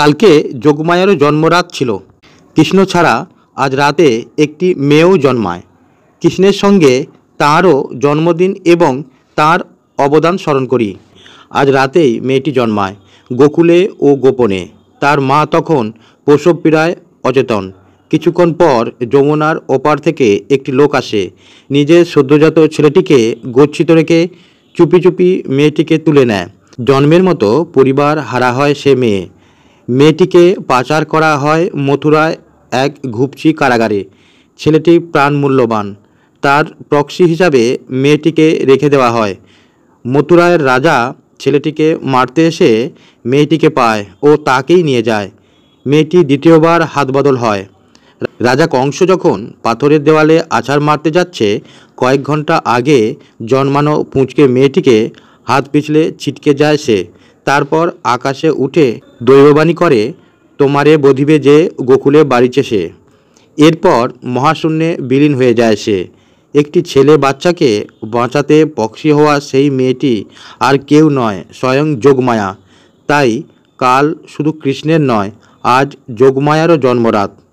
কালকে যোগমায়ারও জন্মরাত ছিল কৃষ্ণ ছাড়া আজ রাতে একটি মেয়েও জন্মায় কৃষ্ণের সঙ্গে তাঁরও জন্মদিন এবং তার অবদান স্মরণ করি আজ রাতেই মেয়েটি জন্মায় গোকুলে ও গোপনে তার মা তখন প্রসব পীড়ায় অচেতন কিছুক্ষণ পর যমুনার ওপার থেকে একটি লোক আসে নিজের সদ্যজাত ছেলেটিকে গচ্ছিত রেখে চুপি চুপি মেয়েটিকে তুলে নেয় জন্মের মতো পরিবার হারা হয় সে মেয়ে মেয়েটিকে পাচার করা হয় মথুরায় এক ঘুপচি কারাগারে ছেলেটি প্রাণ মূল্যবান তার প্রক্সি হিসাবে মেয়েটিকে রেখে দেওয়া হয় মথুরায় রাজা ছেলেটিকে মারতে এসে মেয়েটিকে পায় ও তাকেই নিয়ে যায় মেয়েটি দ্বিতীয়বার হাতবদল হয় রাজা কংস যখন পাথরের দেওয়ালে আছাড় মারতে যাচ্ছে কয়েক ঘন্টা আগে জন্মানো পুঁচকে মেয়েটিকে হাত পিছলে ছিটকে যায় সে তারপর আকাশে উঠে দৈববাণী করে তোমারে বধিবে যে গোকুলে বাড়িছে সে এরপর মহাশূন্যে বিলীন হয়ে যায় সে একটি ছেলে বাচ্চাকে বাঁচাতে পক্ষি হওয়া সেই মেয়েটি আর কেউ নয় স্বয়ং যোগমায়া তাই কাল শুধু কৃষ্ণের নয় আজ যোগমায়ারও জন্মরাত